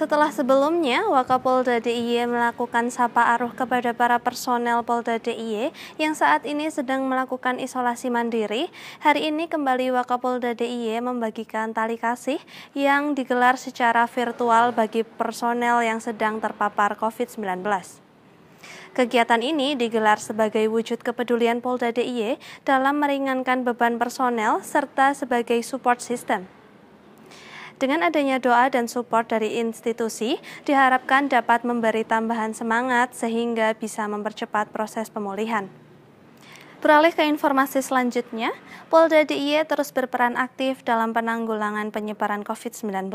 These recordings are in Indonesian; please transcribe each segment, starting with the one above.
Setelah sebelumnya, Wakapolda DIY melakukan sapa aruh kepada para personel Polda DIY yang saat ini sedang melakukan isolasi mandiri, hari ini kembali Wakapolda DIY membagikan tali kasih yang digelar secara virtual bagi personel yang sedang terpapar COVID-19. Kegiatan ini digelar sebagai wujud kepedulian Polda DIY dalam meringankan beban personel serta sebagai support system. Dengan adanya doa dan support dari institusi, diharapkan dapat memberi tambahan semangat sehingga bisa mempercepat proses pemulihan. Beralih ke informasi selanjutnya, Polda DIY terus berperan aktif dalam penanggulangan penyebaran COVID-19.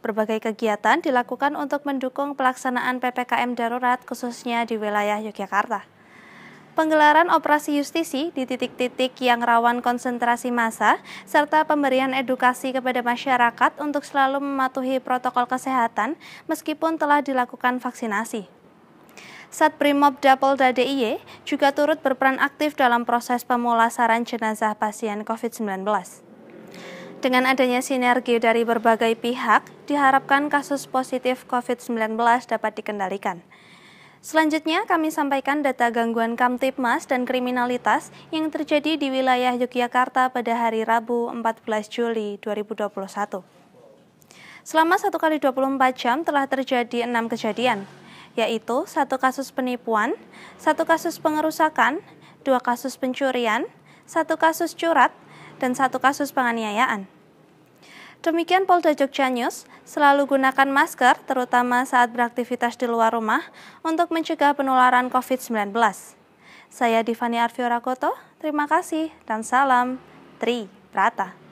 Berbagai kegiatan dilakukan untuk mendukung pelaksanaan PPKM darurat khususnya di wilayah Yogyakarta penggelaran operasi justisi di titik-titik yang rawan konsentrasi massa, serta pemberian edukasi kepada masyarakat untuk selalu mematuhi protokol kesehatan meskipun telah dilakukan vaksinasi. Primob Dapolda DIY juga turut berperan aktif dalam proses pemulasaran jenazah pasien COVID-19. Dengan adanya sinergi dari berbagai pihak, diharapkan kasus positif COVID-19 dapat dikendalikan. Selanjutnya kami sampaikan data gangguan Kamtipmas dan kriminalitas yang terjadi di wilayah Yogyakarta pada hari Rabu 14 Juli 2021. Selama 1 kali 24 jam telah terjadi 6 kejadian, yaitu satu kasus penipuan, satu kasus pengerusakan, dua kasus pencurian, satu kasus curat, dan satu kasus penganiayaan. Demikian Polda Jogja News, selalu gunakan masker terutama saat beraktivitas di luar rumah untuk mencegah penularan COVID-19. Saya Divani Arfiora Koto, terima kasih dan salam Tri Prata.